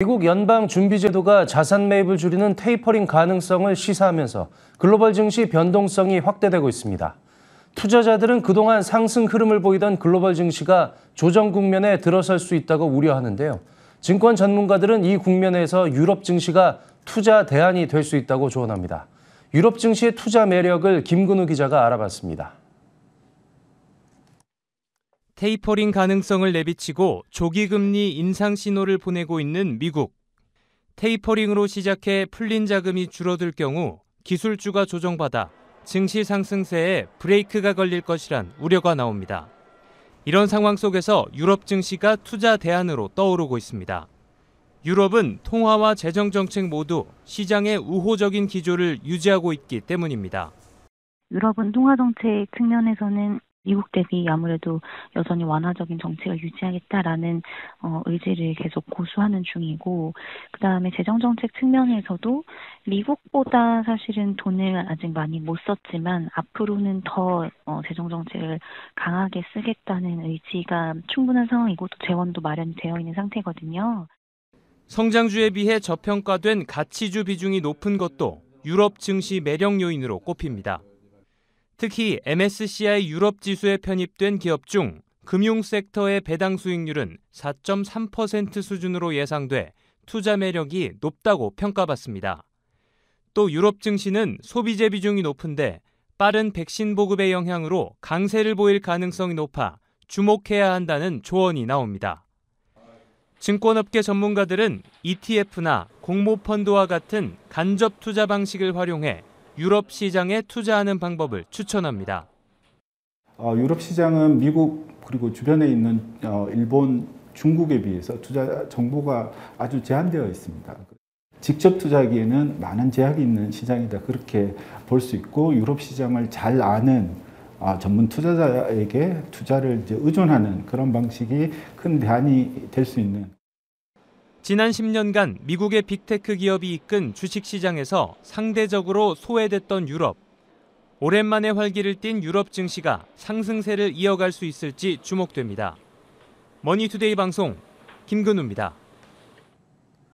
미국 연방준비제도가 자산 매입을 줄이는 테이퍼링 가능성을 시사하면서 글로벌 증시 변동성이 확대되고 있습니다. 투자자들은 그동안 상승 흐름을 보이던 글로벌 증시가 조정 국면에 들어설 수 있다고 우려하는데요. 증권 전문가들은 이 국면에서 유럽 증시가 투자 대안이 될 수 있다고 조언합니다. 유럽 증시의 투자 매력을 김근우 기자가 알아봤습니다. 테이퍼링 가능성을 내비치고 조기금리 인상 신호를 보내고 있는 미국. 테이퍼링으로 시작해 풀린 자금이 줄어들 경우 기술주가 조정받아 증시 상승세에 브레이크가 걸릴 것이란 우려가 나옵니다. 이런 상황 속에서 유럽 증시가 투자 대안으로 떠오르고 있습니다. 유럽은 통화와 재정 정책 모두 시장의 우호적인 기조를 유지하고 있기 때문입니다. 유럽은 통화 정책 측면에서는 미국 대비 아무래도 여전히 완화적인 정책을 유지하겠다라는 어, 의지를 계속 고수하는 중이고 그 다음에 재정 정책 측면에서도 미국보다 사실은 돈을 아직 많이 못 썼지만 앞으로는 더 어, 재정 정책을 강하게 쓰겠다는 의지가 충분한 상황이고 또 재원도 마련 되어 있는 상태거든요. 성장주에 비해 저평가된 가치주 비중이 높은 것도 유럽 증시 매력 요인으로 꼽힙니다. 특히 MSCI 유럽 지수에 편입된 기업 중 금융 섹터의 배당 수익률은 4.3% 수준으로 예상돼 투자 매력이 높다고 평가받습니다. 또 유럽 증시는 소비재 비중이 높은데 빠른 백신 보급의 영향으로 강세를 보일 가능성이 높아 주목해야 한다는 조언이 나옵니다. 증권업계 전문가들은 ETF나 공모펀드와 같은 간접 투자 방식을 활용해 유럽 시장에 투자하는 방법을 추천합니다. 어, 유럽 시장은 미국 그리고 주변에 있는 어, 일본, 중국에 비해서 투자 정보가 아주 제한되어 있습니다. 직접 투자하기에는 많은 제약이 있는 시장이다 그렇게 볼 수 있고 유럽 시장을 잘 아는 어, 전문 투자자에게 투자를 의존하는 그런 방식이 큰 대안이 될 수 있는. 지난 10년간 미국의 빅테크 기업이 이끈 주식시장에서 상대적으로 소외됐던 유럽. 오랜만에 활기를 띤 유럽 증시가 상승세를 이어갈 수 있을지 주목됩니다. 머니투데이 방송 김근우입니다.